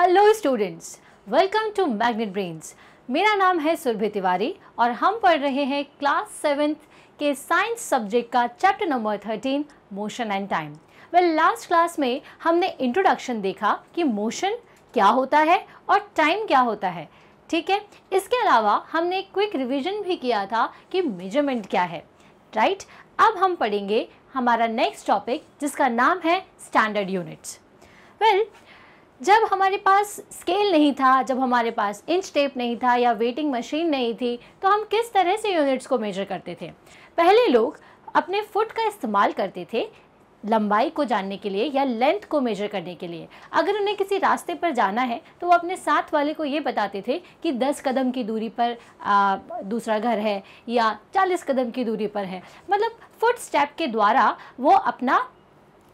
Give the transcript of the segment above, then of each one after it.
Hello students welcome to Magnet Brains मेरा नाम है सुरभि तिवारी और हम पढ़ रहे हैं क्लास सेवेंथ के साइंस सब्जेक्ट का chapter number thirteen motion and time well last class में हमने इंट्रोडक्शन देखा कि मोशन क्या होता है और टाइम क्या होता है ठीक है इसके अलावा हमने क्विक रिविजन भी किया था कि मेजरमेंट क्या है राइट right? अब हम पढ़ेंगे हमारा नेक्स्ट टॉपिक जिसका नाम है स्टैंडर्ड यूनिट्स वेल well, जब हमारे पास स्केल नहीं था जब हमारे पास इंच टेप नहीं था या वेटिंग मशीन नहीं थी तो हम किस तरह से यूनिट्स को मेजर करते थे पहले लोग अपने फुट का इस्तेमाल करते थे लंबाई को जानने के लिए या लेंथ को मेजर करने के लिए अगर उन्हें किसी रास्ते पर जाना है तो वो अपने साथ वाले को ये बताते थे कि 10 कदम की दूरी पर आ, दूसरा घर है या 40 कदम की दूरी पर है मतलब फुट स्टेप के द्वारा वो अपना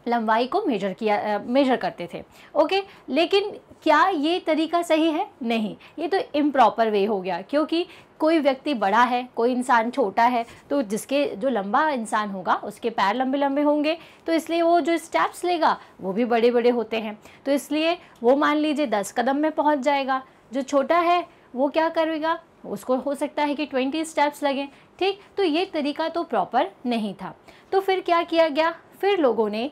लंबाई को मेजर किया मेजर करते थे ओके लेकिन क्या ये तरीका सही है नहीं ये तो इम्प्रॉपर वे हो गया क्योंकि कोई व्यक्ति बड़ा है कोई इंसान छोटा है तो जिसके जो लंबा इंसान होगा उसके पैर लंबे लंबे होंगे तो इसलिए वो जो स्टेप्स लेगा वो भी बड़े बड़े होते हैं तो इसलिए वो मान लीजिए दस कदम में पहुंच जाएगा जो छोटा है वो क्या करेगा उसको हो सकता है कि ट्वेंटी स्टेप्स लगें ठीक तो ये तरीका तो प्रॉपर नहीं था तो फिर क्या किया गया फिर लोगों ने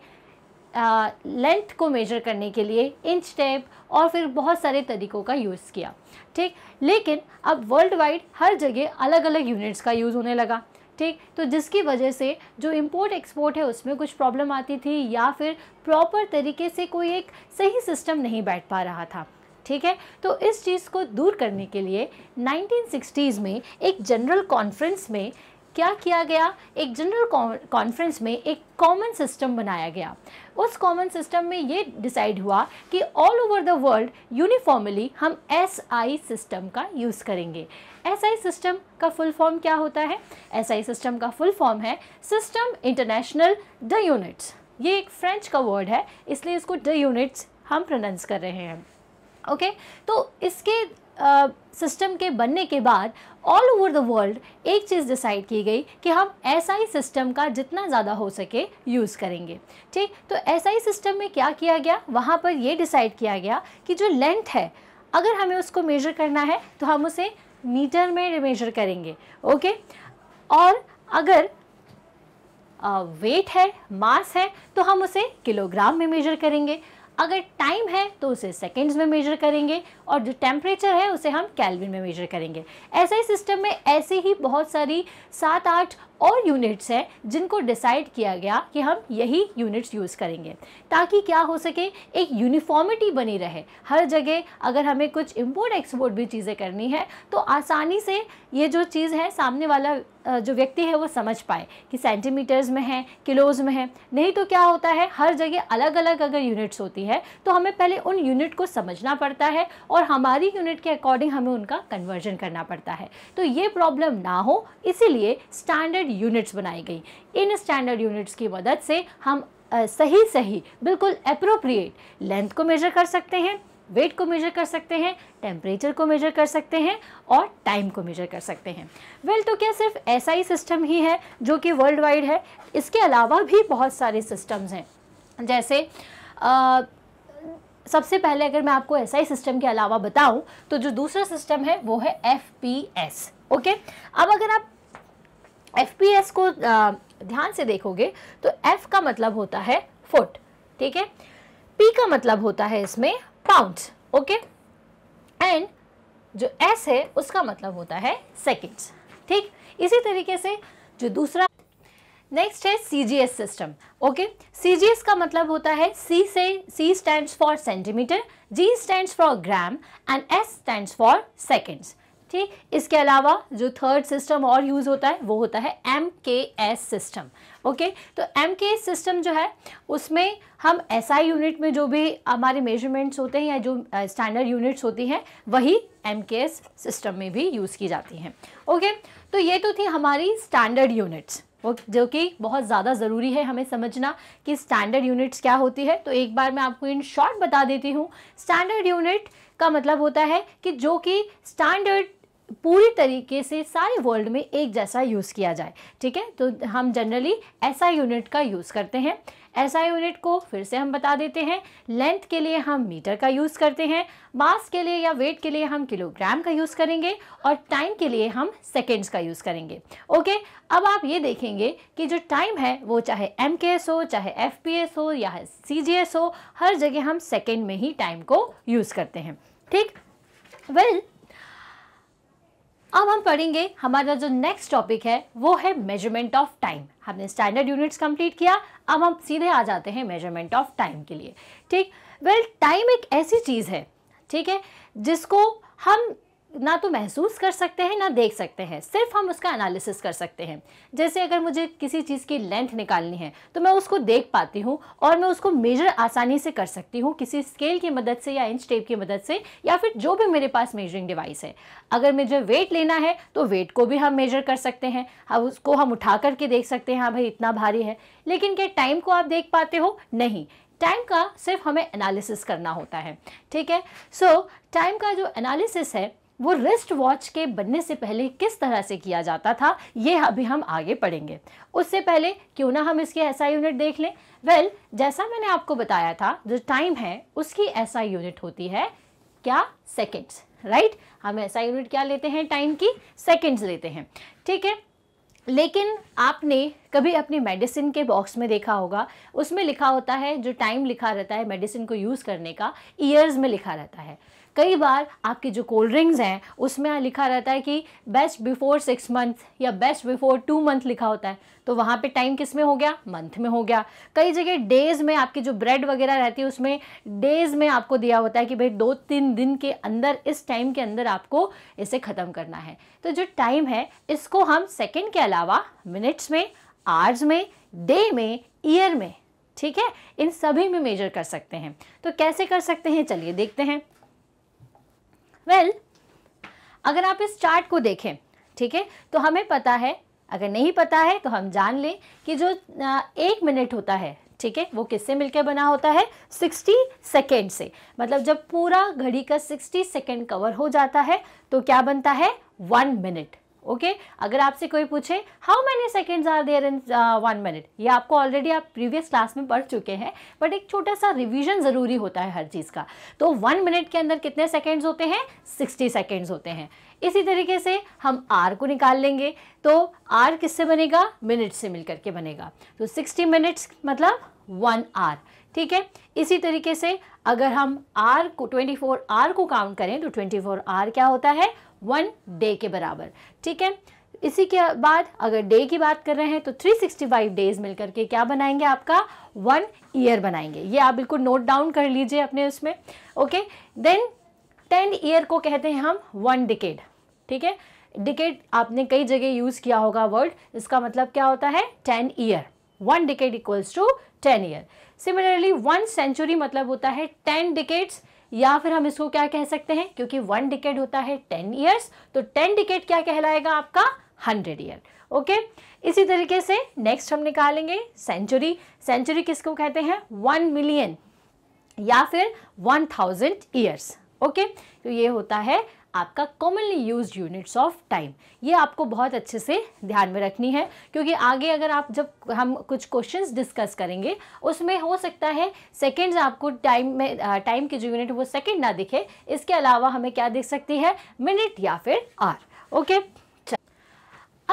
लेंथ को मेजर करने के लिए इंच टेप और फिर बहुत सारे तरीकों का यूज़ किया ठीक लेकिन अब वर्ल्ड वाइड हर जगह अलग अलग यूनिट्स का यूज़ होने लगा ठीक तो जिसकी वजह से जो इम्पोर्ट एक्सपोर्ट है उसमें कुछ प्रॉब्लम आती थी या फिर प्रॉपर तरीके से कोई एक सही सिस्टम नहीं बैठ पा रहा था ठीक है तो इस चीज़ को दूर करने के लिए 1960s में एक जनरल कॉन्फ्रेंस में क्या किया गया एक जनरल कॉन्फ्रेंस में एक कॉमन सिस्टम बनाया गया उस कॉमन सिस्टम में ये डिसाइड हुआ कि all over the world uniformly हम एस आई सिस्टम का यूज़ करेंगे एस आई सिस्टम का फुल फॉर्म क्या होता है एस आई सिस्टम का फुल फॉर्म है सिस्टम इंटरनेशनल द यूनिट्स ये एक फ्रेंच का वर्ड है इसलिए इसको द यूनिट्स हम प्रोनाउंस कर रहे हैं ओके okay? तो इसके सिस्टम के बनने के बाद ऑल ओवर द वर्ल्ड एक चीज़ डिसाइड की गई कि हम ऐसा ही सिस्टम का जितना ज़्यादा हो सके यूज़ करेंगे ठीक तो ऐसा ही सिस्टम में क्या किया गया वहाँ पर ये डिसाइड किया गया कि जो लेंथ है अगर हमें उसको मेजर करना है तो हम उसे मीटर में मेजर करेंगे ओके और अगर वेट है मास है तो हम उसे किलोग्राम में मेजर करेंगे अगर टाइम है तो उसे सेकेंड्स में मेजर करेंगे और जो टेम्परेचर है उसे हम कैलविन में मेजर करेंगे ऐसे ही सिस्टम में ऐसे ही बहुत सारी सात आठ और यूनिट्स हैं जिनको डिसाइड किया गया कि हम यही यूनिट्स यूज़ करेंगे ताकि क्या हो सके एक यूनिफॉर्मिटी बनी रहे हर जगह अगर हमें कुछ इम्पोर्ट एक्सपोर्ट भी चीज़ें करनी है तो आसानी से ये जो चीज़ है सामने वाला जो व्यक्ति है वो समझ पाए कि सेंटीमीटर्स में है किलोज़ में है नहीं तो क्या होता है हर जगह अलग अलग अगर यूनिट्स होती है तो हमें पहले उन यूनिट को समझना पड़ता है और हमारी यूनिट के अकॉर्डिंग हमें उनका कन्वर्जन करना पड़ता है तो ये प्रॉब्लम ना हो इसीलिए स्टैंडर्ड यूनिट्स बनाई गई इन स्टैंडर्ड यूनिट्स की मदद से हम आ, सही सही बिल्कुल अप्रोप्रिएट लेंथ को मेजर कर सकते हैं वेट को मेजर कर सकते हैं टेम्परेचर को मेजर कर सकते हैं और टाइम को मेजर कर सकते हैं वेल well, तो क्या सिर्फ ऐसा ही सिस्टम ही है जो कि वर्ल्ड वाइड है इसके अलावा भी बहुत सारे सिस्टम्स हैं जैसे आ, सबसे पहले अगर मैं आपको एसआई सिस्टम के अलावा बताऊं तो जो दूसरा सिस्टम है वो है एफ पी एस ओके अब अगर आप एफ पी एस को आ, ध्यान से देखोगे तो एफ का मतलब होता है फुट ठीक है पी का मतलब होता है इसमें पाउंड ओके एंड जो एस है उसका मतलब होता है सेकेंड्स ठीक इसी तरीके से जो दूसरा नेक्स्ट है C G S system okay C G S का मतलब होता है सी से C stand for centimetre G stand for gram and S stand for seconds ठीक इसके अलावा जो थर्ड सिस्टम और यूज़ होता है वो होता है M K S system okay तो एम के एस सिस्टम जो है उसमें हम एस आई यूनिट में जो भी हमारे मेजरमेंट्स होते हैं या जो स्टैंडर्ड यूनिट्स होती हैं वही एम के एस सिस्टम में भी यूज़ की जाती हैं ओके तो ये तो थी हमारी स्टैंडर्ड यूनिट्स वो जो कि बहुत ज़्यादा ज़रूरी है हमें समझना कि स्टैंडर्ड यूनिट्स क्या होती है तो एक बार मैं आपको इन शॉर्ट बता देती हूँ स्टैंडर्ड यूनिट का मतलब होता है कि जो कि स्टैंडर्ड पूरी तरीके से सारे वर्ल्ड में एक जैसा यूज़ किया जाए ठीक है तो हम जनरली ऐसा यूनिट का यूज़ करते हैं ऐसा यूनिट को फिर से हम बता देते हैं लेंथ के लिए हम मीटर का यूज़ करते हैं मास के लिए या वेट के लिए हम किलोग्राम का यूज़ करेंगे और टाइम के लिए हम सेकेंड्स का यूज़ करेंगे ओके अब आप ये देखेंगे कि जो टाइम है वो चाहे एम हो चाहे एफ हो या सी हो हर जगह हम सेकेंड में ही टाइम को यूज़ करते हैं ठीक वेल well, अब हम पढ़ेंगे हमारा जो नेक्स्ट टॉपिक है वो है मेजरमेंट ऑफ टाइम हमने स्टैंडर्ड यूनिट्स कंप्लीट किया अब हम सीधे आ जाते हैं मेजरमेंट ऑफ टाइम के लिए ठीक वेल टाइम एक ऐसी चीज़ है ठीक है जिसको हम ना तो महसूस कर सकते हैं ना देख सकते हैं सिर्फ हम उसका एनालिसिस कर सकते हैं जैसे अगर मुझे किसी चीज़ की लेंथ निकालनी है तो मैं उसको देख पाती हूँ और मैं उसको मेजर आसानी से कर सकती हूँ किसी स्केल की मदद से या इंच टेप की मदद से या फिर जो भी मेरे पास मेजरिंग डिवाइस है अगर मुझे वेट लेना है तो वेट को भी हम मेजर कर सकते हैं हम उसको हम उठा करके देख सकते हैं हाँ भाई इतना भारी है लेकिन क्या टाइम को आप देख पाते हो नहीं टाइम का सिर्फ हमें एनालिसिस करना होता है ठीक है सो so, टाइम का जो एनालिसिस है वो रिस्ट वॉच के बनने से पहले किस तरह से किया जाता था ये अभी हम आगे पढ़ेंगे उससे पहले क्यों ना हम इसकी ऐसा यूनिट देख लें वेल well, जैसा मैंने आपको बताया था जो टाइम है उसकी ऐसा यूनिट होती है क्या सेकेंड्स राइट right? हम ऐसा यूनिट क्या लेते हैं टाइम की सेकेंड्स लेते हैं ठीक है लेकिन आपने कभी अपनी मेडिसिन के बॉक्स में देखा होगा उसमें लिखा होता है जो टाइम लिखा रहता है मेडिसिन को यूज़ करने का ईयर्स में लिखा रहता है कई बार आपकी जो कोल्ड ड्रिंक्स हैं उसमें लिखा रहता है कि बेस्ट बिफोर सिक्स मंथ या बेस्ट बिफोर टू मंथ लिखा होता है तो वहाँ पे टाइम किस में हो गया मंथ में हो गया कई जगह डेज में आपकी जो ब्रेड वगैरह रहती है उसमें डेज में आपको दिया होता है कि भाई दो तीन दिन के अंदर इस टाइम के अंदर आपको इसे ख़त्म करना है तो जो टाइम है इसको हम सेकेंड के अलावा मिनट्स में आवर्स में डे में ईयर में ठीक है इन सभी में मेजर कर सकते हैं तो कैसे कर सकते हैं चलिए देखते हैं वेल well, अगर आप इस चार्ट को देखें ठीक है तो हमें पता है अगर नहीं पता है तो हम जान लें कि जो एक मिनट होता है ठीक है वो किससे मिलकर बना होता है 60 सेकेंड से मतलब जब पूरा घड़ी का 60 सेकेंड कवर हो जाता है तो क्या बनता है वन मिनट ओके okay? अगर आपसे कोई पूछे how many seconds are there in one minute ये आपको ऑलरेडी आप प्रीवियस क्लास में पढ़ चुके हैं बट एक छोटा सा रिवीजन ज़रूरी होता है हर चीज़ का तो वन मिनट के अंदर कितने सेकेंड्स होते हैं सिक्सटी सेकेंड्स होते हैं इसी तरीके से हम आर को निकाल लेंगे तो आर किससे बनेगा मिनट से मिल करके बनेगा तो सिक्सटी मिनट्स मतलब वन आर ठीक है इसी तरीके से अगर हम आर को ट्वेंटी फोर आर को काउंट करें तो ट्वेंटी फोर आर क्या होता है वन डे के बराबर ठीक है इसी के बाद अगर डे की बात कर रहे हैं तो 365 डेज मिलकर के क्या बनाएंगे आपका वन ईयर बनाएंगे ये आप बिल्कुल नोट डाउन कर लीजिए अपने उसमें ओके देन टेन ईयर को कहते हैं हम वन डिकेड ठीक है डिकेड आपने कई जगह यूज़ किया होगा वर्ड इसका मतलब क्या होता है ten year one decade equals to ten year similarly one century मतलब होता है टेन डिकेट्स या फिर हम इसको क्या कह सकते हैं क्योंकि वन डिकेट होता है टेन ईयर्स तो टेन डिकेट क्या कहलाएगा आपका हंड्रेड ईयर ओके इसी तरीके से नेक्स्ट हम निकालेंगे सेंचुरी सेंचुरी किसको कहते हैं वन मिलियन या फिर वन थाउजेंड ईयर्स ओके तो ये होता है आपका commonly use units of time ये आपको बहुत अच्छे से ध्यान में रखनी है क्योंकि आगे अगर आप जब हम कुछ क्वेश्चंस डिस्कस करेंगे उसमें हो सकता है सेकेंड्स आपको टाइम में टाइम की जो यूनिट वो सेकेंड ना दिखे इसके अलावा हमें क्या दिख सकती है मिनट या फिर आर ओके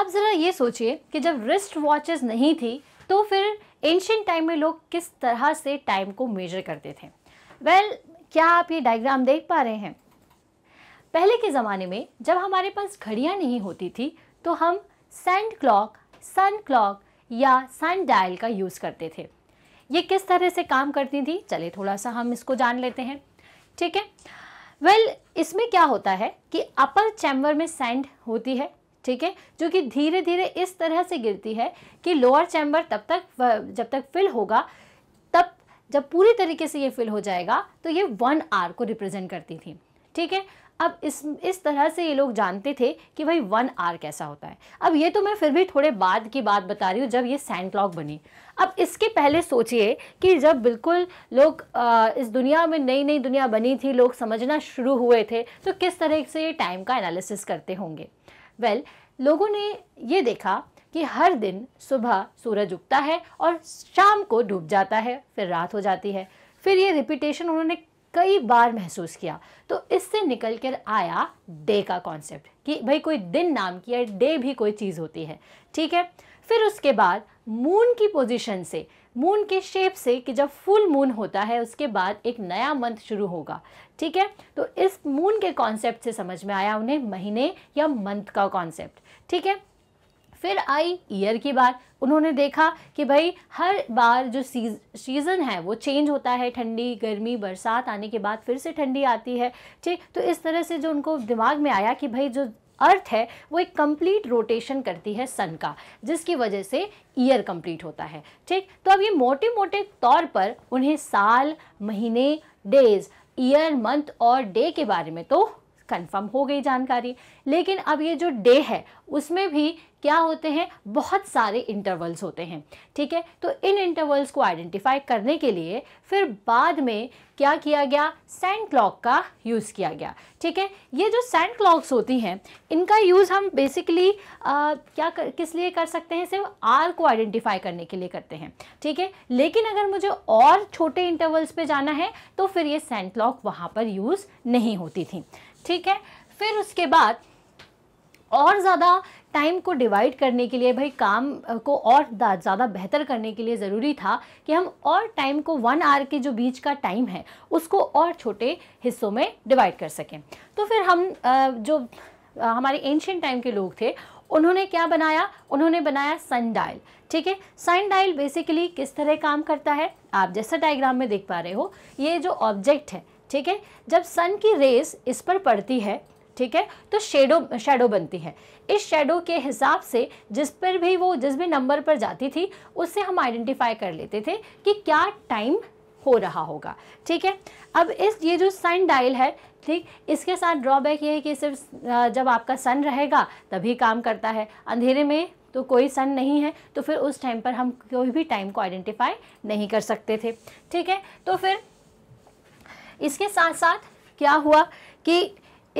अब ज़रा ये सोचिए कि जब रिस्ट वॉचेस नहीं थी तो फिर एंशियन टाइम में लोग किस तरह से टाइम को मेजर करते थे वेल well, क्या आप ये डायग्राम देख पा रहे हैं पहले के ज़माने में जब हमारे पास घड़ियाँ नहीं होती थी तो हम सैंड क्लॉक सन क्लॉक या सन डायल का यूज़ करते थे ये किस तरह से काम करती थी चले थोड़ा सा हम इसको जान लेते हैं ठीक है वेल well, इसमें क्या होता है कि अपर चैम्बर में सैंड होती है ठीक है जो कि धीरे धीरे इस तरह से गिरती है कि लोअर चैम्बर तब तक जब तक फिल होगा तब जब पूरी तरीके से ये फिल हो जाएगा तो ये वन आर को रिप्रेजेंट करती थी ठीक है अब इस इस तरह से ये लोग जानते थे कि भाई वन आर कैसा होता है अब ये तो मैं फिर भी थोड़े बाद की बात बता रही हूँ जब ये सैंड क्लॉक बनी अब इसके पहले सोचिए कि जब बिल्कुल लोग आ, इस दुनिया में नई नई दुनिया बनी थी लोग समझना शुरू हुए थे तो किस तरह से ये टाइम का एनालिसिस करते होंगे वेल well, लोगों ने ये देखा कि हर दिन सुबह सूरज उगता है और शाम को डूब जाता है फिर रात हो जाती है फिर ये रिपीटेशन उन्होंने कई बार महसूस किया तो इससे निकल कर आया डे का कॉन्सेप्ट कि भाई कोई दिन नाम की है डे भी कोई चीज़ होती है ठीक है फिर उसके बाद मून की पोजीशन से मून के शेप से कि जब फुल मून होता है उसके बाद एक नया मंथ शुरू होगा ठीक है तो इस मून के कॉन्सेप्ट से समझ में आया उन्हें महीने या मंथ का कॉन्सेप्ट ठीक है फिर आई ईयर की बार उन्होंने देखा कि भाई हर बार जो सीज़न है वो चेंज होता है ठंडी गर्मी बरसात आने के बाद फिर से ठंडी आती है ठीक तो इस तरह से जो उनको दिमाग में आया कि भाई जो अर्थ है वो एक कंप्लीट रोटेशन करती है सन का जिसकी वजह से ईयर कंप्लीट होता है ठीक तो अब ये मोटे मोटे तौर पर उन्हें साल महीने डेज ईयर मंथ और डे के बारे में तो कंफर्म हो गई जानकारी लेकिन अब ये जो डे है उसमें भी क्या होते हैं बहुत सारे इंटरवल्स होते हैं ठीक है तो इन इंटरवल्स को आइडेंटिफाई करने के लिए फिर बाद में क्या किया गया सैंड क्लॉक का यूज़ किया गया ठीक है ये जो सैंड क्लॉक्स होती हैं इनका यूज़ हम बेसिकली क्या कर, किस लिए कर सकते हैं सिर्फ आर को आइडेंटिफाई करने के लिए करते हैं ठीक है लेकिन अगर मुझे और छोटे इंटरवल्स पर जाना है तो फिर ये सैंड क्लॉक वहाँ पर यूज़ नहीं होती थी ठीक है फिर उसके बाद और ज़्यादा टाइम को डिवाइड करने के लिए भाई काम को और ज़्यादा बेहतर करने के लिए ज़रूरी था कि हम और टाइम को वन आवर के जो बीच का टाइम है उसको और छोटे हिस्सों में डिवाइड कर सकें तो फिर हम जो हमारे एंशियंट टाइम के लोग थे उन्होंने क्या बनाया उन्होंने बनाया सन डायल ठीक है सन डायल बेसिकली किस तरह काम करता है आप जैसा डायग्राम में देख पा रहे हो ये जो ऑब्जेक्ट है ठीक है जब सन की रेज इस पर पड़ती है ठीक है तो शेडो शेडो बनती है इस शेडो के हिसाब से जिस पर भी वो जिस भी नंबर पर जाती थी उससे हम आइडेंटिफाई कर लेते थे कि क्या टाइम हो रहा होगा ठीक है अब इस ये जो सन डायल है ठीक इसके साथ ड्रॉबैक ये है कि सिर्फ जब आपका सन रहेगा तभी काम करता है अंधेरे में तो कोई सन नहीं है तो फिर उस टाइम पर हम कोई भी टाइम को आइडेंटिफाई नहीं कर सकते थे ठीक है तो फिर इसके साथ साथ क्या हुआ कि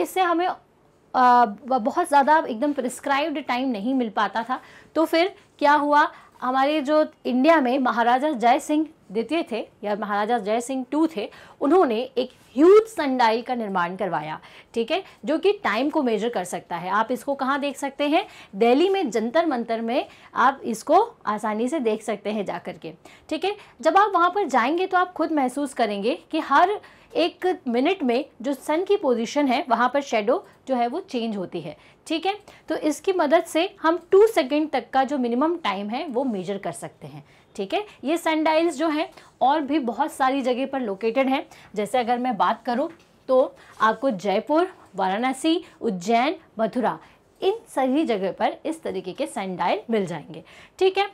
इससे हमें आ, बहुत ज़्यादा एकदम प्रिस्क्राइब्ड टाइम नहीं मिल पाता था तो फिर क्या हुआ हमारे जो इंडिया में महाराजा जय सिंह द्वितीय थे या महाराजा जय सिंह टू थे उन्होंने एक ह्यूज सनडाइल का निर्माण करवाया ठीक है जो कि टाइम को मेजर कर सकता है आप इसको कहाँ देख सकते हैं दिल्ली में जंतर मंतर में आप इसको आसानी से देख सकते हैं जा के ठीक है जब आप वहाँ पर जाएंगे तो आप खुद महसूस करेंगे कि हर एक मिनट में जो सन की पोजीशन है वहाँ पर शेडो जो है वो चेंज होती है ठीक है तो इसकी मदद से हम टू सेकेंड तक का जो मिनिमम टाइम है वो मेजर कर सकते हैं ठीक है ये सन डाइल्स जो हैं और भी बहुत सारी जगह पर लोकेटेड हैं जैसे अगर मैं बात करूँ तो आपको जयपुर वाराणसी उज्जैन मथुरा इन सभी जगह पर इस तरीके के सैंडाइल मिल जाएंगे ठीक है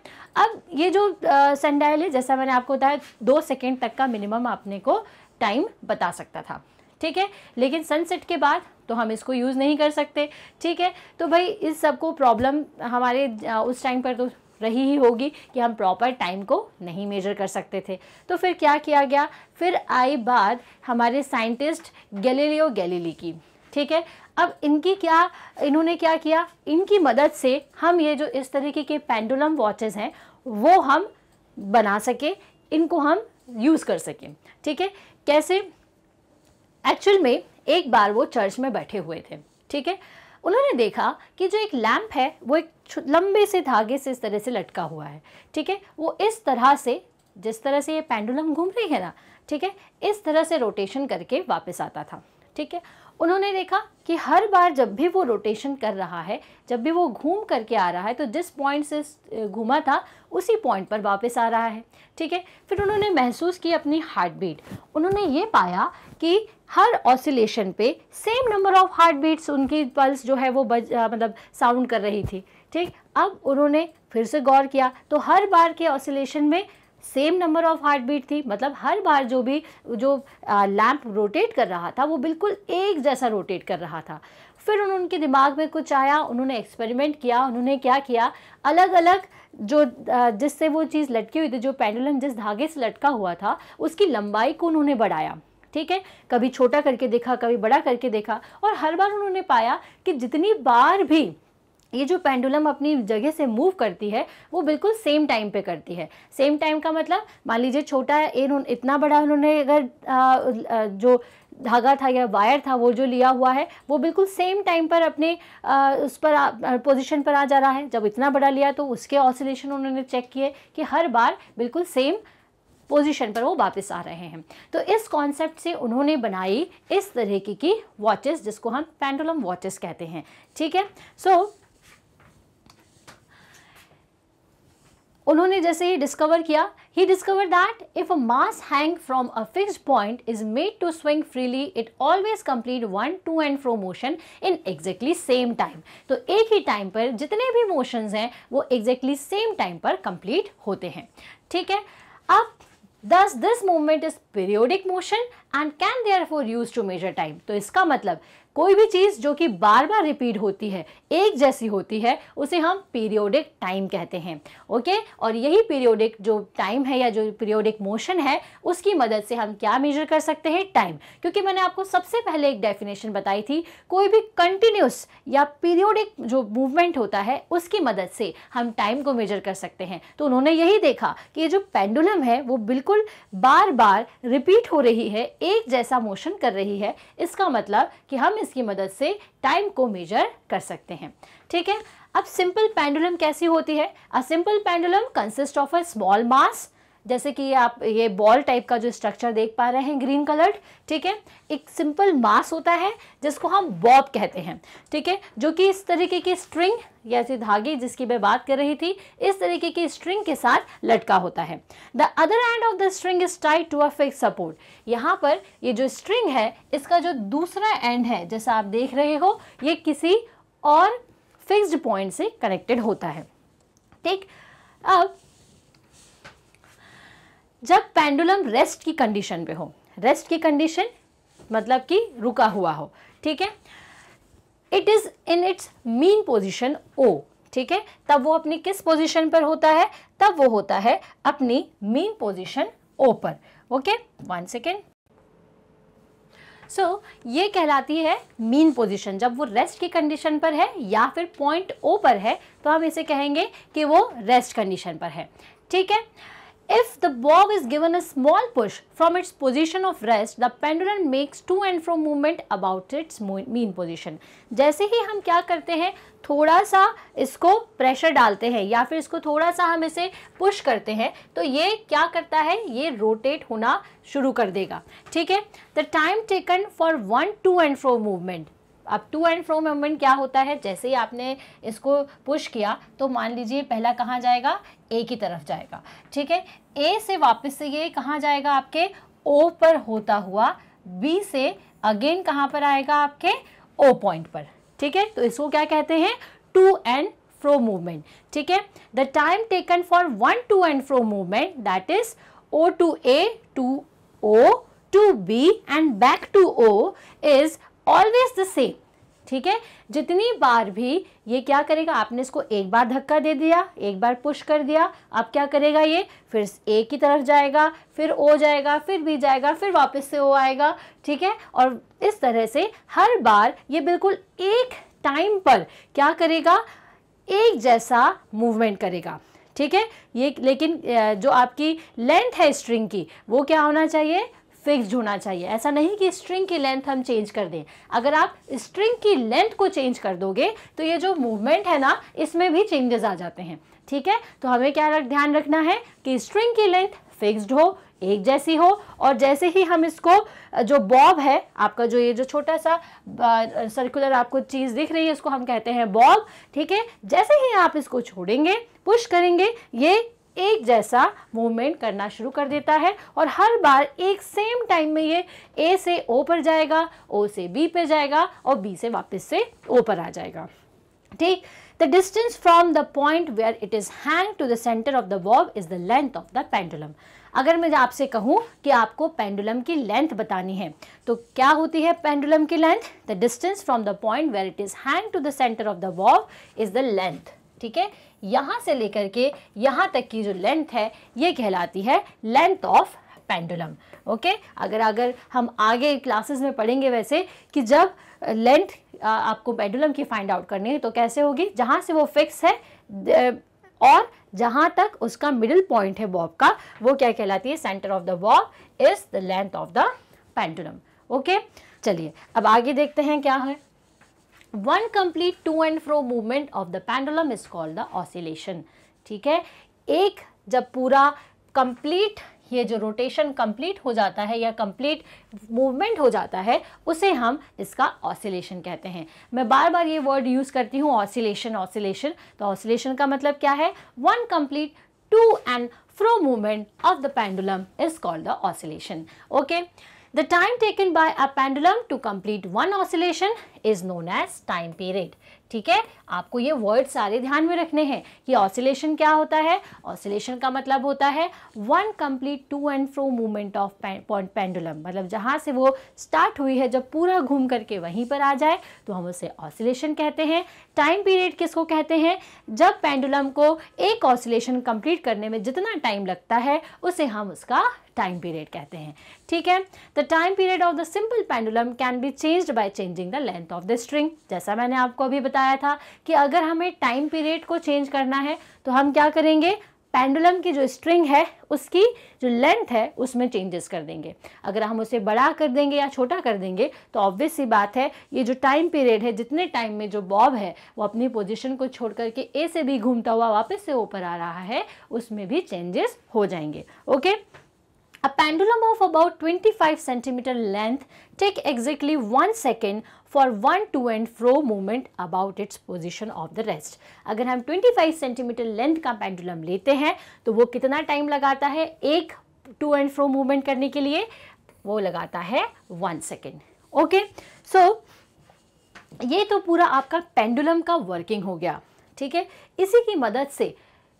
अब ये जो सैंडाइल है जैसा मैंने आपको बताया दो सेकेंड तक का मिनिमम आपने को टाइम बता सकता था ठीक है लेकिन सनसेट के बाद तो हम इसको यूज़ नहीं कर सकते ठीक है तो भाई इस सब को प्रॉब्लम हमारे उस टाइम पर तो रही ही होगी कि हम प्रॉपर टाइम को नहीं मेजर कर सकते थे तो फिर क्या किया गया फिर आई बात हमारे साइंटिस्ट गैलीलियो गैलीली की ठीक है अब इनकी क्या इन्होंने क्या किया इनकी मदद से हम ये जो इस तरीके के पेंडुलम वॉचेस हैं वो हम बना सके इनको हम यूज़ कर सकें ठीक है कैसे एक्चुअल में एक बार वो चर्च में बैठे हुए थे ठीक है उन्होंने देखा कि जो एक लैम्प है वो एक लंबे से धागे से इस तरह से लटका हुआ है ठीक है वो इस तरह से जिस तरह से ये पेंडुलम घूम रही है ना ठीक है इस तरह से रोटेशन करके वापस आता था ठीक है उन्होंने देखा कि हर बार जब भी वो रोटेशन कर रहा है जब भी वो घूम करके आ रहा है तो जिस पॉइंट से घूमा था उसी पॉइंट पर वापस आ रहा है ठीक है फिर उन्होंने महसूस की अपनी हार्ट बीट उन्होंने ये पाया कि हर ऑसिलेशन पे same number of heartbeats उनकी पल्स जो है वो बज मतलब साउंड कर रही थी ठीक अब उन्होंने फिर से गौर किया तो हर बार के ऑसिलेशन में same number of heartbeat थी मतलब हर बार जो भी जो लैम्प रोटेट कर रहा था वो बिल्कुल एक जैसा रोटेट कर रहा था फिर उन्होंने उनके दिमाग में कुछ आया उन्होंने एक्सपेरिमेंट किया उन्होंने क्या किया अलग अलग जो जिससे वो चीज़ लटकी हुई थी जो पेंडुलम जिस धागे से लटका हुआ था उसकी लंबाई को उन्होंने बढ़ाया ठीक है कभी छोटा करके देखा कभी बड़ा करके देखा और हर बार उन्होंने पाया कि जितनी बार भी ये जो पेंडुलम अपनी जगह से मूव करती है वो बिल्कुल सेम टाइम पे करती है सेम टाइम का मतलब मान लीजिए छोटा इन्होंने इतना बड़ा उन्होंने अगर जो धागा था या वायर था वो जो लिया हुआ है वो बिल्कुल सेम टाइम पर अपने आ, उस पर पोजीशन पर आ जा रहा है जब इतना बड़ा लिया तो उसके ऑसिलेशन उन्होंने चेक किए कि हर बार बिल्कुल सेम पोजीशन पर वो वापस आ रहे हैं तो इस कॉन्सेप्ट से उन्होंने बनाई इस तरीके की वॉचेस जिसको हम पेंडुलम वॉचेस कहते हैं ठीक है सो so, उन्होंने जैसे ही डिस्कवर किया he discover that if a mass hang from a fix point is made to swing freely it always complete one to and fro motion in exactly same time तो एक ही टाइम पर जितने भी motions हैं वो exactly same time पर complete होते हैं ठीक है अब thus this moment is periodic motion and can therefore use to measure time तो इसका मतलब कोई भी चीज़ जो कि बार बार रिपीट होती है एक जैसी होती है उसे हम पीरियोडिक टाइम कहते हैं ओके और यही पीरियोडिक जो टाइम है या जो पीरियोडिक मोशन है उसकी मदद से हम क्या मेजर कर सकते हैं टाइम क्योंकि मैंने आपको सबसे पहले एक डेफिनेशन बताई थी कोई भी कंटिन्यूस या पीरियोडिक जो मूवमेंट होता है उसकी मदद से हम टाइम को मेजर कर सकते हैं तो उन्होंने यही देखा कि ये जो पेंडुलम है वो बिल्कुल बार बार रिपीट हो रही है एक जैसा मोशन कर रही है इसका मतलब कि हम सेंसेस की मदद से टाइम को मेजर कर सकते हैं ठीक है अब सिंपल पेंडुलम कैसी होती है a simple pendulum consist of a small mass जैसे कि आप ये बॉल टाइप का जो स्ट्रक्चर देख पा रहे हैं ग्रीन कलर्ड ठीक है एक सिंपल मास होता है जिसको हम बॉब कहते हैं ठीक है जो कि इस तरीके की स्ट्रिंग या ऐसी धागे जिसकी मैं बात कर रही थी इस तरीके की स्ट्रिंग के साथ लटका होता है the other end of the string is tied to a fix support यहाँ पर ये जो स्ट्रिंग है इसका जो दूसरा एंड है जैसा आप देख रहे हो ये किसी और फिक्स्ड पॉइंट से कनेक्टेड होता है ठीक अब जब पेंडुलम रेस्ट की कंडीशन पे हो रेस्ट की कंडीशन मतलब कि रुका हुआ हो ठीक है it is in its mean position O ठीक है तब वो अपनी किस पोजिशन पर होता है तब वो होता है अपनी मीन पोजिशन ओ पर ओके वन सेकेंड सो ये कहलाती है मीन पोजीशन जब वो रेस्ट की कंडीशन पर है या फिर पॉइंट ओ पर है तो हम इसे कहेंगे कि वो रेस्ट कंडीशन पर है ठीक है If the bob is given a small push from its position of rest, the pendulum makes to and fro movement about its mean position. जैसे ही हम क्या करते हैं थोड़ा सा इसको प्रेशर डालते हैं या फिर इसको थोड़ा सा हम इसे पुश करते हैं तो ये क्या करता है ये रोटेट होना शुरू कर देगा ठीक है the time taken for one to and fro movement अब टू एंड फ्रो मूवमेंट क्या होता है जैसे ही आपने इसको पुश किया तो मान लीजिए पहला कहाँ जाएगा ए की तरफ जाएगा ठीक है ए से वापस से ये कहाँ जाएगा आपके ओ पर होता हुआ बी से अगेन कहाँ पर आएगा आपके ओ पॉइंट पर ठीक है तो इसको क्या कहते हैं टू एंड फ्रो मूवमेंट ठीक है the time taken for one to and fro movement that is O to A to O to B and back to O is always the same ठीक है जितनी बार भी ये क्या करेगा आपने इसको एक बार धक्का दे दिया एक बार पुश कर दिया अब क्या करेगा ये फिर ए की तरफ जाएगा फिर ओ जाएगा फिर बी जाएगा फिर वापस से ओ आएगा ठीक है और इस तरह से हर बार ये बिल्कुल एक टाइम पर क्या करेगा एक जैसा मूवमेंट करेगा ठीक है ये लेकिन जो आपकी लेंथ है स्ट्रिंग की वो क्या होना चाहिए फिक्स्ड होना चाहिए ऐसा नहीं कि स्ट्रिंग की लेंथ हम चेंज कर दें अगर आप स्ट्रिंग की लेंथ को चेंज कर दोगे तो ये जो मूवमेंट है ना इसमें भी चेंजेस आ जाते हैं ठीक है तो हमें क्या रख, ध्यान रखना है कि स्ट्रिंग की लेंथ फिक्स्ड हो एक जैसी हो और जैसे ही हम इसको जो बॉब है आपका जो ये जो छोटा सा सर्कुलर आपको चीज़ दिख रही है इसको हम कहते हैं बॉब ठीक है जैसे ही आप इसको छोड़ेंगे पुश करेंगे ये एक जैसा मूवमेंट करना शुरू कर देता है और हर बार एक सेम टाइम में ये ए से ओ पर जाएगा ओ से बी पर जाएगा और बी से वापस से ओ पर आ जाएगा ठीक the distance from the point where it is hang to the centre of the valve is the length of the pendulum अगर मैं आपसे कहूं कि आपको पेंडुलम की लेंथ बतानी है तो क्या होती है पेंडुलम की length the distance from the point where it is hang to the centre of the bob is the length ठीक है यहाँ से लेकर के यहाँ तक की जो लेंथ है ये कहलाती है लेंथ ऑफ पेंडुलम ओके अगर अगर हम आगे क्लासेस में पढ़ेंगे वैसे कि जब लेंथ आपको पेंडुलम की फाइंड आउट करनी है तो कैसे होगी जहाँ से वो फिक्स है और जहाँ तक उसका मिडिल पॉइंट है बॉब का वो क्या कहलाती है centre of the bob is the length of the pendulum okay चलिए अब आगे देखते हैं क्या है one complete to and fro movement of the pendulum is call the oscillation ठीक है एक जब पूरा कंप्लीट ये जो रोटेशन कंप्लीट हो जाता है या कंप्लीट मूवमेंट हो जाता है उसे हम इसका ऑसिलेशन कहते हैं मैं बार बार ये वर्ड यूज़ करती हूँ ऑसिलेशन ऑसिलेशन तो ऑसिलेशन का मतलब क्या है one complete to and fro movement of the pendulum is called the oscillation okay The time taken by a pendulum to complete one oscillation is known as time period. ठीक है आपको ये word सारे ध्यान में रखने हैं कि ऑसिलेशन क्या होता है ऑसिलेशन का मतलब होता है one complete to and fro movement of pendulum मतलब जहाँ से वो स्टार्ट हुई है जब पूरा घूम करके वहीं पर आ जाए तो हम उसे ऑसिलेशन कहते हैं टाइम पीरियड किसको कहते हैं जब पेंडुलम को एक ऑसिलेशन कंप्लीट करने में जितना टाइम लगता है उसे हम उसका टाइम पीरियड कहते हैं ठीक है the time period of the simple pendulum can be changed by changing the length of the string जैसा मैंने आपको अभी बताया था कि अगर हमें टाइम पीरियड को चेंज करना है तो हम क्या करेंगे पेंडुलम की जो स्ट्रिंग है उसकी जो लेंथ है उसमें चेंजेस कर देंगे अगर हम उसे बड़ा कर देंगे या छोटा कर देंगे तो ऑब्वियस सी बात है ये जो टाइम पीरियड है जितने टाइम में जो बॉब है वो अपनी पोजीशन को छोड़ करके ए से भी घूमता हुआ वापस से ऊपर आ रहा है उसमें भी चेंजेस हो जाएंगे okay A pendulum of about 25 cm length take exactly 1 second for one to and fro movement about its position of the rest. अगर हम 25 cm length का pendulum लेते हैं तो वो कितना time लगाता है एक to and fro movement करने के लिए वो लगाता है वन second. Okay? So, ये तो पूरा आपका pendulum का working हो गया ठीक है इसी की मदद से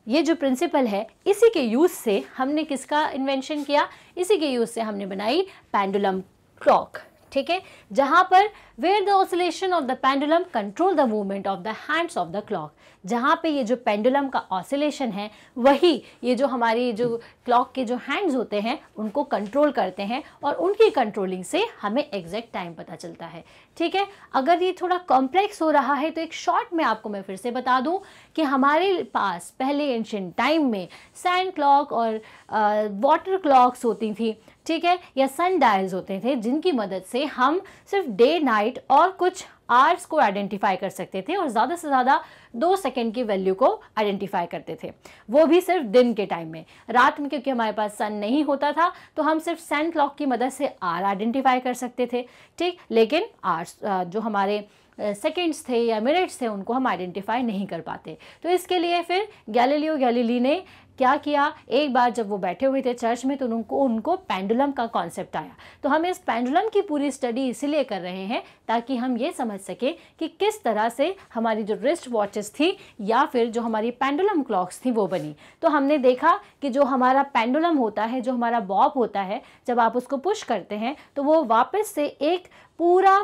ये जो प्रिंसिपल है इसी के यूज़ से हमने किसका इन्वेंशन किया इसी के यूज़ से हमने बनाई पेंडुलम क्लॉक ठीक है जहां पर where the oscillation of the pendulum control the movement of the hands of the clock जहाँ पे ये जो पेंडुलम का ऑसिलेशन है वही ये जो हमारी जो क्लॉक के जो हैंड्स होते हैं उनको कंट्रोल करते हैं और उनकी कंट्रोलिंग से हमें एग्जैक्ट टाइम पता चलता है ठीक है अगर ये थोड़ा कॉम्प्लेक्स हो रहा है तो एक शॉर्ट में आपको मैं फिर से बता दूँ कि हमारे पास पहले एंशेंट टाइम में सैंड क्लॉक और वाटर क्लॉक्स होती थी ठीक है या सन डायल्स होते थे जिनकी मदद से हम सिर्फ डे नाइट राइट और कुछ आर्स को आइडेंटिफाई कर सकते थे और ज़्यादा से ज़्यादा दो सेकेंड की वैल्यू को आइडेंटिफाई करते थे वो भी सिर्फ दिन के टाइम में रात में क्योंकि हमारे पास सन नहीं होता था तो हम सिर्फ सेंट क्लॉक की मदद से आर आइडेंटिफाई कर सकते थे ठीक लेकिन आर्स जो हमारे सेकेंड्स थे या मिनट्स थे उनको हम आइडेंटिफाई नहीं कर पाते तो इसके लिए फिर गैलीलियो गैलीली ने क्या किया एक बार जब वो बैठे हुए थे चर्च में तो उनको उनको पेंडुलम का कॉन्सेप्ट आया तो हम इस पेंडुलम की पूरी स्टडी इसीलिए कर रहे हैं ताकि हम ये समझ सकें कि किस तरह से हमारी जो रिस्ट वॉचेस थी या फिर जो हमारी पेंडुलम क्लॉक्स थी वो बनी तो हमने देखा कि जो हमारा पेंडुलम होता है जो हमारा बॉब होता है जब आप उसको पुश करते हैं तो वो वापस से एक पूरा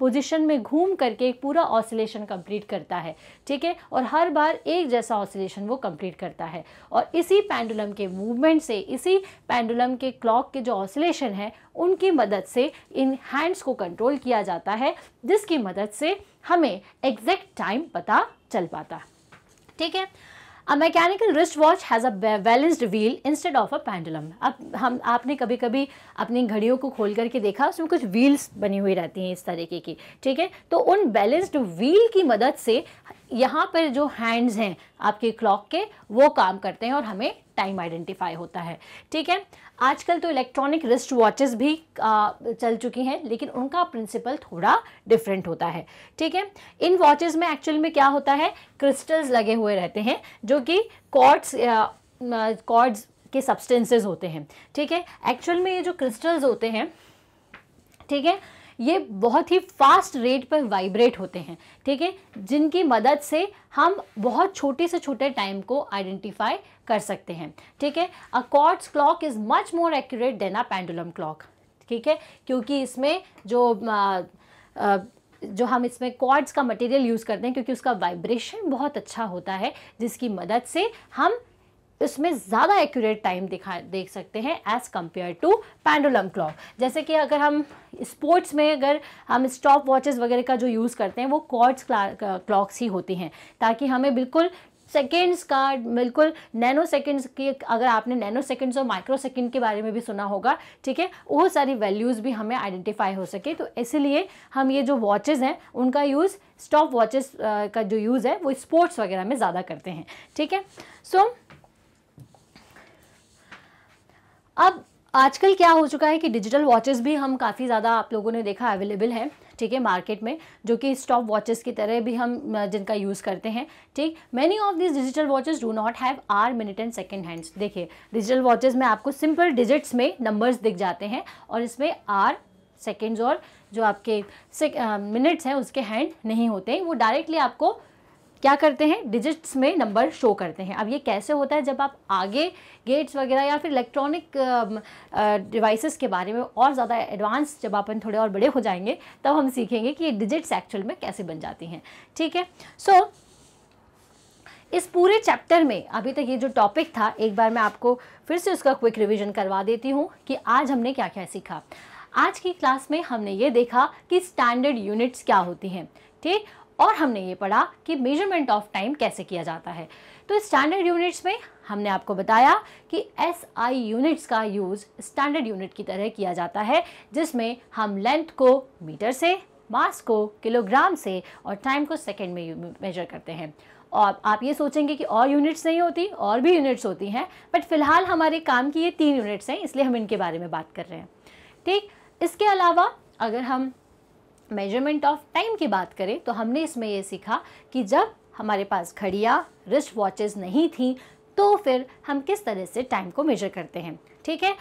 पोजीशन में घूम करके एक पूरा ऑसिलेशन कंप्लीट करता है ठीक है और हर बार एक जैसा ऑसिलेशन वो कंप्लीट करता है और इसी पेंडुलम के मूवमेंट से इसी पेंडुलम के क्लॉक के जो ऑसिलेशन है उनकी मदद से इन हैंड्स को कंट्रोल किया जाता है जिसकी मदद से हमें एग्जैक्ट टाइम पता चल पाता ठीक है mechanical wrist watch has a balanced wheel instead of a pendulum अब हम आपने कभी कभी अपनी घड़ियों को खोल करके देखा उसमें कुछ व्हील्स बनी हुई रहती हैं इस तरीके की ठीक है तो उन बैलेंस्ड व्हील की मदद से यहाँ पर जो हैंड्स हैं आपके क्लॉक के वो काम करते हैं और हमें टाइम आइडेंटिफाई होता है ठीक है आजकल तो इलेक्ट्रॉनिक रिस्ट वॉचेस भी आ, चल चुकी हैं लेकिन उनका प्रिंसिपल थोड़ा डिफरेंट होता है ठीक है इन वॉचेस में एक्चुअल में क्या होता है क्रिस्टल्स लगे हुए रहते हैं जो कि कॉर्ड्स कॉर्ड्स के सब्सटेंसेज होते हैं ठीक है एक्चुअल में ये जो क्रिस्टल्स होते हैं ठीक है ये बहुत ही फास्ट रेट पर वाइब्रेट होते हैं ठीक है जिनकी मदद से हम बहुत छोटे से छोटे टाइम को आइडेंटिफाई कर सकते हैं ठीक है a quartz clock is much more accurate than a pendulum clock ठीक है क्योंकि इसमें जो आ, आ, जो हम इसमें कॉर्ड्स का मटेरियल यूज़ करते हैं क्योंकि उसका वाइब्रेशन बहुत अच्छा होता है जिसकी मदद से हम इसमें ज़्यादा एक्यूरेट टाइम दिखा देख सकते हैं as compare to pendulum clock जैसे कि अगर हम स्पोर्ट्स में अगर हम स्टॉप वॉचेज़ वगैरह का जो यूज़ करते हैं वो कॉर्ड्स क्लॉक्स uh, ही होती हैं ताकि हमें बिल्कुल सेकेंड्स का बिल्कुल नैनो सेकेंड्स की अगर आपने नैनो सेकेंड्स और माइक्रो सेकेंड के बारे में भी सुना होगा ठीक है वो सारी वैल्यूज़ भी हमें आइडेंटिफाई हो सके तो इसीलिए हम ये जो वॉचेज़ हैं उनका यूज़ स्टॉप वॉचेज़ का जो यूज़ है वो स्पोर्ट्स वगैरह में ज़्यादा करते हैं ठीक है सो so, अब आजकल क्या हो चुका है कि डिजिटल वॉचेस भी हम काफ़ी ज़्यादा आप लोगों ने देखा अवेलेबल हैं ठीक है मार्केट में जो कि स्टॉप वॉचेस की तरह भी हम जिनका यूज़ करते हैं ठीक many of this digital watches do not have hour minute and second hands देखिए डिजिटल वॉचेस में आपको सिंपल डिजिट्स में नंबर्स दिख जाते हैं और इसमें आर सेकेंड्स और जो आपके मिनट्स हैं उसके हैंड नहीं होते वो डायरेक्टली आपको क्या करते हैं डिजिट्स में नंबर शो करते हैं अब ये कैसे होता है जब आप आगे गेट्स वगैरह या फिर इलेक्ट्रॉनिक डिवाइसेस um, uh, के बारे में और ज़्यादा एडवांस जब अपन थोड़े और बड़े हो जाएंगे तब हम सीखेंगे कि ये डिजिट्स एक्चुअल में कैसे बन जाती हैं ठीक है सो so, इस पूरे चैप्टर में अभी तक ये जो टॉपिक था एक बार मैं आपको फिर से उसका क्विक रिविजन करवा देती हूँ कि आज हमने क्या क्या सीखा आज की क्लास में हमने ये देखा कि स्टैंडर्ड यूनिट्स क्या होती हैं ठीक और हमने ये पढ़ा कि मेजरमेंट ऑफ टाइम कैसे किया जाता है तो स्टैंडर्ड यूनिट्स में हमने आपको बताया कि एस आई यूनिट्स का यूज़ स्टैंडर्ड यूनिट की तरह किया जाता है जिसमें हम लेंथ को मीटर से मास को किलोग्राम से और टाइम को सेकेंड में मेजर करते हैं और आप ये सोचेंगे कि और यूनिट्स नहीं होती और भी यूनिट्स होती हैं बट फिलहाल हमारे काम की ये तीन यूनिट्स हैं इसलिए हम इनके बारे में बात कर रहे हैं ठीक इसके अलावा अगर हम मेजरमेंट ऑफ टाइम की बात करें तो हमने इसमें ये सीखा कि जब हमारे पास घड़ियाँ रिस्ट वॉचेस नहीं थी तो फिर हम किस तरह से टाइम को मेजर करते हैं ठीक है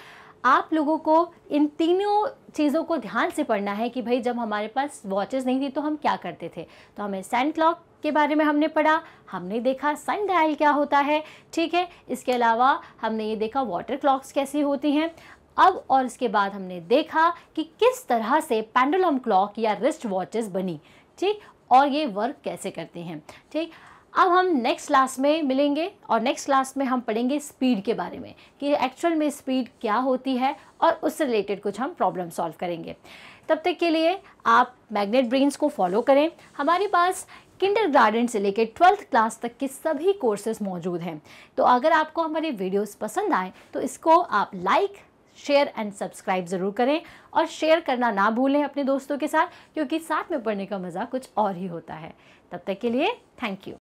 आप लोगों को इन तीनों चीज़ों को ध्यान से पढ़ना है कि भाई जब हमारे पास वॉचेस नहीं थी तो हम क्या करते थे तो हमें सैंड क्लॉक के बारे में हमने पढ़ा हमने देखा सन डायल क्या होता है ठीक है इसके अलावा हमने ये देखा वाटर क्लॉक्स कैसी होती हैं अब और इसके बाद हमने देखा कि किस तरह से पेंडुलम क्लॉक या रिस्ट वॉचेस बनी ठीक और ये वर्क कैसे करते हैं ठीक अब हम नेक्स्ट क्लास में मिलेंगे और नेक्स्ट क्लास में हम पढ़ेंगे स्पीड के बारे में कि एक्चुअल में स्पीड क्या होती है और उससे रिलेटेड कुछ हम प्रॉब्लम सॉल्व करेंगे तब तक के लिए आप मैग्नेट ब्रेन्स को फॉलो करें हमारे पास किंडर गार्डन से लेकर ट्वेल्थ क्लास तक के सभी कोर्सेज मौजूद हैं तो अगर आपको हमारे वीडियोस पसंद आए तो इसको आप लाइक शेयर एंड सब्सक्राइब ज़रूर करें और शेयर करना ना भूलें अपने दोस्तों के साथ क्योंकि साथ में पढ़ने का मज़ा कुछ और ही होता है तब तक के लिए थैंक यू